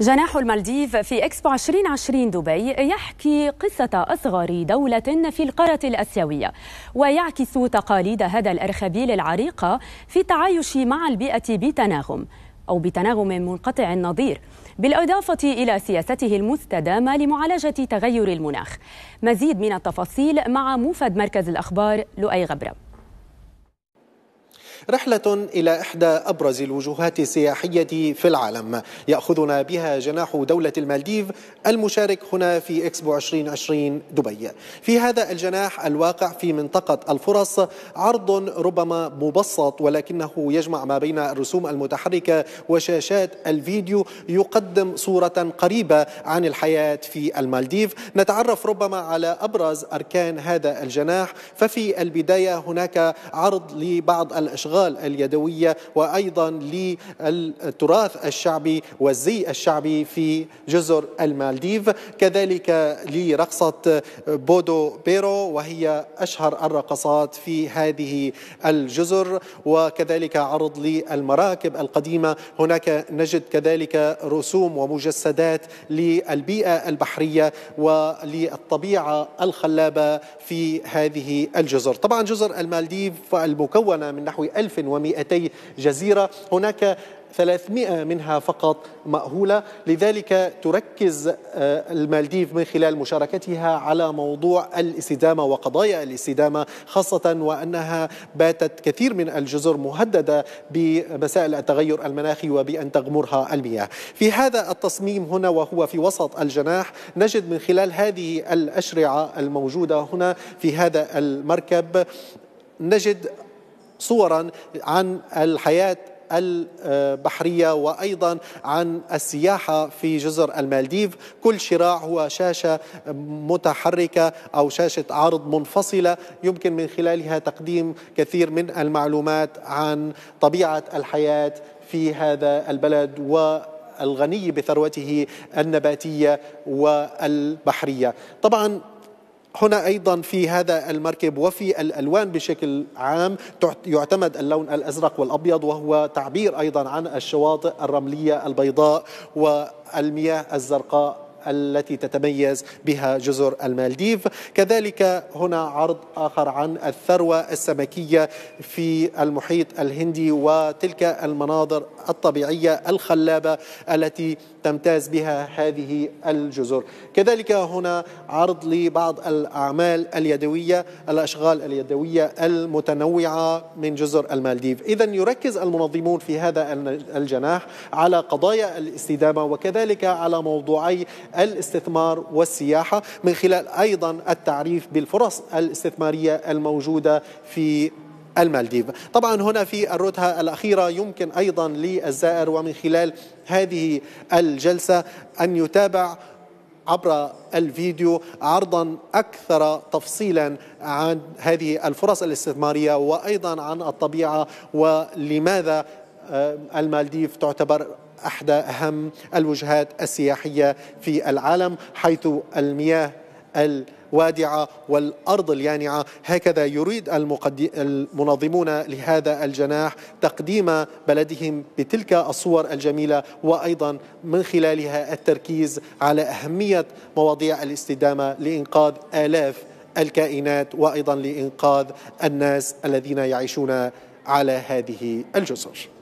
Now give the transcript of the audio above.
جناح المالديف في اكسبو 2020 دبي يحكي قصة أصغر دولة في القارة الآسيوية ويعكس تقاليد هذا الأرخبيل العريقة في التعايش مع البيئة بتناغم أو بتناغم منقطع النظير بالإضافة إلى سياسته المستدامة لمعالجة تغير المناخ مزيد من التفاصيل مع موفد مركز الأخبار لؤي غبره رحلة إلى إحدى أبرز الوجهات السياحية في العالم يأخذنا بها جناح دولة المالديف المشارك هنا في إكسبو 2020 دبي في هذا الجناح الواقع في منطقة الفرص عرض ربما مبسط ولكنه يجمع ما بين الرسوم المتحركة وشاشات الفيديو يقدم صورة قريبة عن الحياة في المالديف نتعرف ربما على أبرز أركان هذا الجناح ففي البداية هناك عرض لبعض الأشغال الأشغال اليدوية وأيضا للتراث الشعبي والزي الشعبي في جزر المالديف كذلك لرقصة بودو بيرو وهي أشهر الرقصات في هذه الجزر وكذلك عرض للمراكب القديمة هناك نجد كذلك رسوم ومجسدات للبيئة البحرية وللطبيعة الخلابة في هذه الجزر طبعا جزر المالديف المكونة من نحو 1200 جزيرة هناك 300 منها فقط مأهولة لذلك تركز آه، المالديف من خلال مشاركتها على موضوع الاستدامة وقضايا الاستدامة خاصة وأنها باتت كثير من الجزر مهددة بمسائل التغير المناخي وبأن تغمرها المياه في هذا التصميم هنا وهو في وسط الجناح نجد من خلال هذه الأشرعة الموجودة هنا في هذا المركب نجد صورا عن الحياه البحرية وأيضا عن السياحة في جزر المالديف كل شراع هو شاشة متحركة أو شاشة عرض منفصلة يمكن من خلالها تقديم كثير من المعلومات عن طبيعة الحياة في هذا البلد و الغني بثروته النباتيه والبحريه. طبعا هنا ايضا في هذا المركب وفي الالوان بشكل عام يعتمد اللون الازرق والابيض وهو تعبير ايضا عن الشواطئ الرمليه البيضاء والمياه الزرقاء التي تتميز بها جزر المالديف كذلك هنا عرض آخر عن الثروة السمكية في المحيط الهندي وتلك المناظر الطبيعية الخلابة التي تمتاز بها هذه الجزر كذلك هنا عرض لبعض الأعمال اليدوية الأشغال اليدوية المتنوعة من جزر المالديف إذا يركز المنظمون في هذا الجناح على قضايا الاستدامة وكذلك على موضوعي الاستثمار والسياحة من خلال أيضا التعريف بالفرص الاستثمارية الموجودة في المالديف طبعا هنا في الرتهة الأخيرة يمكن أيضا للزائر ومن خلال هذه الجلسة أن يتابع عبر الفيديو عرضا اكثر تفصيلا عن هذه الفرص الاستثماريه وايضا عن الطبيعه ولماذا آه، المالديف تعتبر احدى اهم الوجهات السياحيه في العالم حيث المياه الوادعه والارض اليانعه هكذا يريد المنظمون لهذا الجناح تقديم بلدهم بتلك الصور الجميله وايضا من خلالها التركيز على اهميه مواضيع الاستدامه لانقاذ الاف الكائنات وايضا لانقاذ الناس الذين يعيشون على هذه الجزر